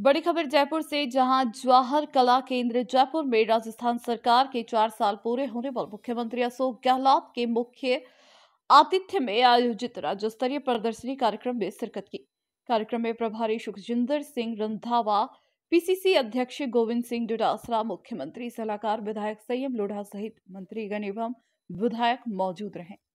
बड़ी खबर जयपुर से जहां जवाहर कला केंद्र जयपुर में राजस्थान सरकार के चार साल पूरे होने पर मुख्यमंत्री अशोक गहलोत के मुख्य आतिथ्य में आयोजित राज्य स्तरीय प्रदर्शनी कार्यक्रम में शिरकत की कार्यक्रम में प्रभारी सुखजिंदर सिंह रंधावा पीसीसी अध्यक्ष गोविंद सिंह डोटासरा मुख्यमंत्री सलाहकार विधायक संयम लोढ़ा सहित मंत्रीगण एवं विधायक मौजूद रहे